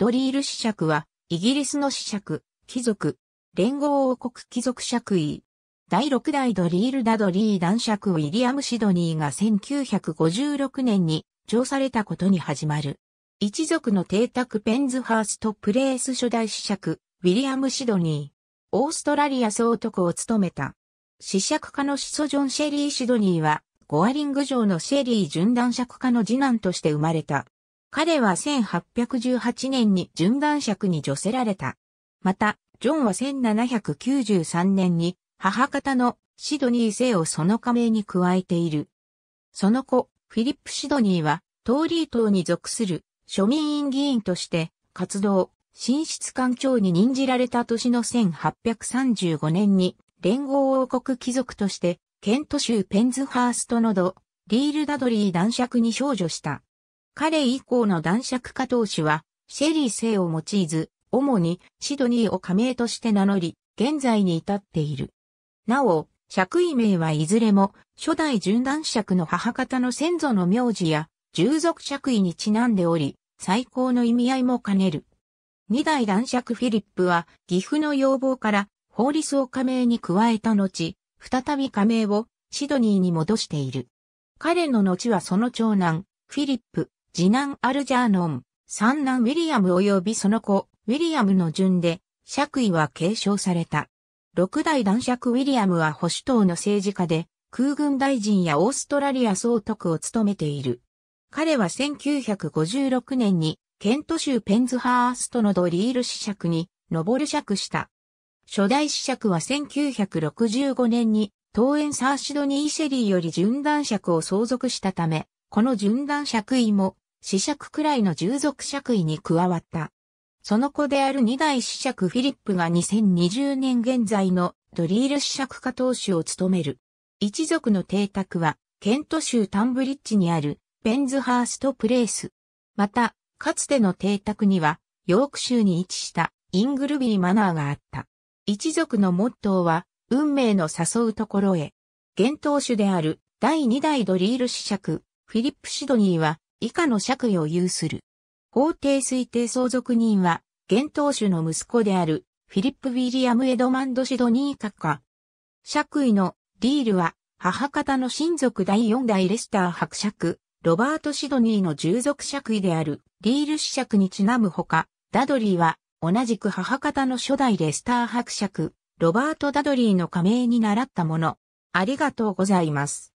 ドリール子爵は、イギリスの子爵、貴族、連合王国貴族爵位。第6代ドリールダドリー男爵ウィリアム・シドニーが1956年に上されたことに始まる。一族の邸宅ペンズハーストプレース初代子爵、ウィリアム・シドニー。オーストラリア総督を務めた。子爵家のシ祖ジョン・シェリー・シドニーは、ゴアリング城のシェリー準男爵家の次男として生まれた。彼は1818年に準男爵に除せられた。また、ジョンは1793年に母方のシドニー姓をその加盟に加えている。その子、フィリップ・シドニーは、トーリー党に属する庶民院議員として活動、進出官境に任じられた年の1835年に、連合王国貴族として、ケント州ペンズハーストのド、リールダドリー男爵に少女した。彼以降の男爵家当主は、シェリー姓を用いず、主にシドニーを加盟として名乗り、現在に至っている。なお、爵位名はいずれも、初代純男爵の母方の先祖の名字や、従属爵位にちなんでおり、最高の意味合いも兼ねる。二代男爵フィリップは、岐阜の要望から、法律を加盟に加えた後、再び加盟をシドニーに戻している。彼の後はその長男、フィリップ、次男アルジャーノン、三男ウィリアム及びその子、ウィリアムの順で、爵位は継承された。六代男爵ウィリアムは保守党の政治家で、空軍大臣やオーストラリア総督を務めている。彼は1956年に、ケント州ペンズハーストのドリール子爵に、上る爵した。初代子爵は1965年に、東園サーシドニーシェリーより順断爵を相続したため、この順断爵位も死者くらいの従属爵位に加わった。その子である二代子爵フィリップが2020年現在のドリール子爵家当主を務める。一族の邸宅は、ケント州タンブリッジにあるペンズハーストプレイス。また、かつての邸宅には、ヨーク州に位置したイングルビーマナーがあった。一族のモットーは、運命の誘うところへ。現当主である第二代ドリール子爵、フィリップ・シドニーは、以下の爵位を有する。法定推定相続人は、現当主の息子である、フィリップ・ウィリアム・エドマンド・シドニー閣下。爵位のリールは、母方の親族第4代レスター伯爵、ロバート・シドニーの従属爵位である、リール子爵にちなむほか、ダドリーは、同じく母方の初代レスター伯爵、ロバート・ダドリーの加盟に倣ったもの。ありがとうございます。